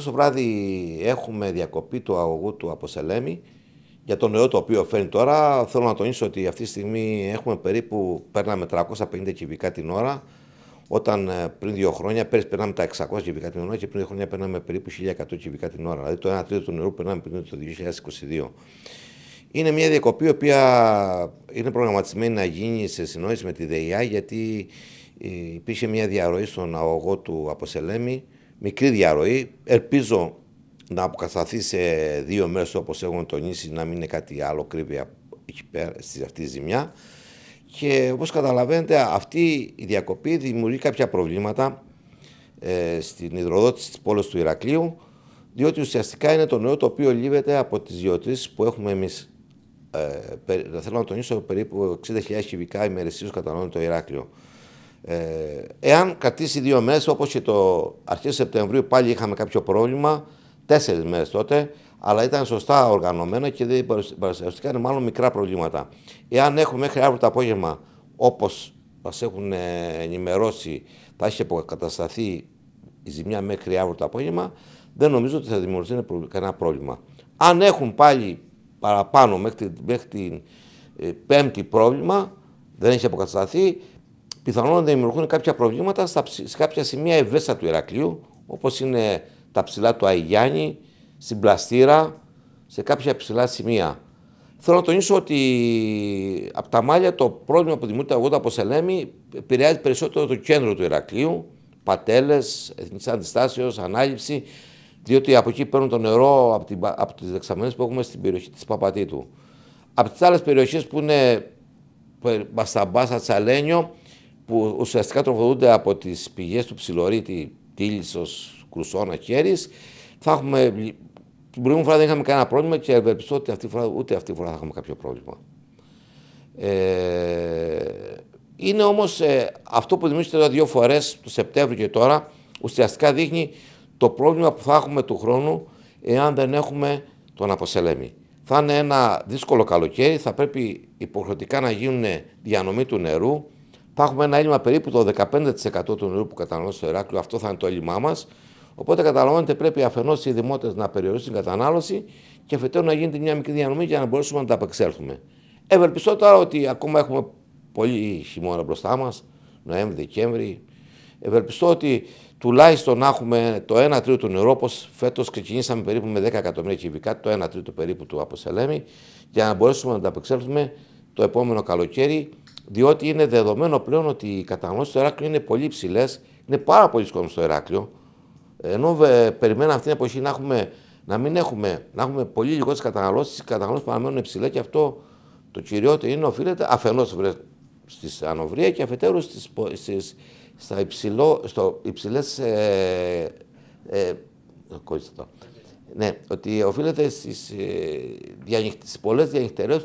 Στο βράδυ έχουμε διακοπή του αγωγού του Αποσελέμη για το νερό το οποίο φέρνει τώρα. Θέλω να τονίσω ότι αυτή τη στιγμή έχουμε περίπου, παίρναμε 350 κυβικά την ώρα. Όταν ε, πριν δύο χρόνια, πέρυσι περνάμε τα 600 κυβικά την ώρα και πριν δύο χρόνια περνάμε περίπου 1100 κυβικά την ώρα. Δηλαδή το 1 τρίτο του νερού περνάμε πριν το 2022. Είναι μια διακοπή η οποία είναι προγραμματισμένη να γίνει σε συνόηση με τη ΔΕΙΑ γιατί ε, υπήρχε μια διαρροή στον αγωγό του Αποσελέμι μικρή διαρροή. Ελπίζω να αποκατασταθεί σε δύο μέρες όπως έχουν τονίσει, να μην είναι κάτι άλλο κρύβει σε αυτή τη ζημιά. Και όπως καταλαβαίνετε αυτή η διακοπή δημιουργεί κάποια προβλήματα ε, στην υδροδότηση της πόλης του Ηρακλείου διότι ουσιαστικά είναι το νερό το οποίο λύβεται από τις γεωτρήσεις που έχουμε εμείς. Ε, θέλω να τονίσω περίπου 60.000 κυβικά ημερησίως καταναλώνει το Ηράκλειο. Ε, εάν κατήσει δύο μέρες όπως και το αρχές Σεπτεμβρίου πάλι είχαμε κάποιο πρόβλημα, τέσσερις μέρες τότε, αλλά ήταν σωστά οργανωμένα και δεν παρουσιαστήκαν μάλλον μικρά προβλήματα. Εάν έχουμε μέχρι αύριο το απόγευμα, όπως μας έχουν ε, ενημερώσει, θα έχει αποκατασταθεί η ζημιά μέχρι αύριο το απόγευμα, δεν νομίζω ότι θα δημιουργηθεί κανένα πρόβλημα. Αν έχουν πάλι παραπάνω μέχρι, μέχρι την ε, πέμπτη πρόβλημα, δεν έχει αποκατασταθεί, πιθανόν να δημιουργούν κάποια προβλήματα στα, σε κάποια σημεία ευαίσθητα του Ηρακλείου, όπως είναι τα ψηλά του Αϊγιάννη, στην πλαστήρα, σε κάποια ψηλά σημεία. Θέλω να τονίσω ότι από τα μάλια το πρόβλημα που δημιουργείται εγώ από Σελέμη επηρεάζει περισσότερο το κέντρο του Ηρακλείου, πατέλες, εθνικής αντιστάσεως, ανάληψη, διότι από εκεί παίρνουν το νερό από, την, από τις δεξαμενές που έχουμε στην περιοχή της Παπατήτου. Από τις άλλες περιοχές που είναι Μπασταμπάσα, Τσαλένιο, που ουσιαστικά τροφοδοτούνται από τις πηγές του ψιλορίτη, Τίλισο, κρουσόνα, Χέρι. θα έχουμε... Την προηγούμενη φορά δεν είχαμε κανένα πρόβλημα και ευελπιστώ ότι αυτή φορά, ούτε αυτή τη φορά θα έχουμε κάποιο πρόβλημα. Ε, είναι όμως ε, αυτό που δημιουργήθηκε τώρα δύο φορές το Σεπτέμβριο και τώρα, ουσιαστικά δείχνει το πρόβλημα που θα έχουμε του χρόνου εάν δεν έχουμε τον αποσελέμι. Θα είναι ένα δύσκολο καλοκαίρι, θα πρέπει υποχρεωτικά να γίνουν διανομή του νερού, θα έχουμε ένα έλλειμμα περίπου το 15% του νερού που καταναλώνει στο Εράκλειο. Αυτό θα είναι το έλλειμμά μας. Οπότε καταλαβαίνετε πρέπει αφενός οι δημότες να περιορίσουν την κατανάλωση και φετέρου να γίνεται μια μικρή διανομή για να μπορέσουμε να τα απεξέλθουμε. Ευελπιστώ τώρα ότι ακόμα έχουμε πολύ χειμώνα μπροστά μας, Νοέμβρη, Δεκέμβρη. Ευελπιστώ ότι τουλάχιστον να έχουμε το 1 τρίτο του νερού, όπως φέτος ξεκινήσαμε περίπου με 10 εκατομμύρια κυβικά, το 1 τρίτο περίπου του αποσελέμι, για να μπορέσουμε να τα απεξέλθουμε το επόμενο καλοκαίρι διότι είναι δεδομένο πλέον ότι οι καταναλώσεις του Εράκλειο είναι πολύ ψηλές. Είναι πάρα πολύ δύσκολο στο Εράκλειο. Ενώ περιμένουμε περιμέναμε αυτή την εποχή να, έχουμε, να μην έχουμε, να έχουμε πολύ λιγότερες καταναλώσεις, οι καταναλώσεις παραμένουν υψηλές και αυτό το κυριότερο είναι οφείλεται αφενός στις ανοβρία και αφετέρου στις, στα υψηλό, στο ε, ε ναι, ότι οφείλεται στις ε, διανυχ... πολλές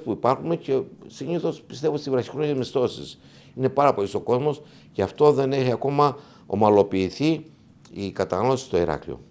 που υπάρχουν και συνήθως πιστεύω στι βραχυχρόνιε μισθώσεις. Είναι πάρα πολύ ο κόσμος και αυτό δεν έχει ακόμα ομαλοποιηθεί η κατανάλωση στο Ηράκλειο.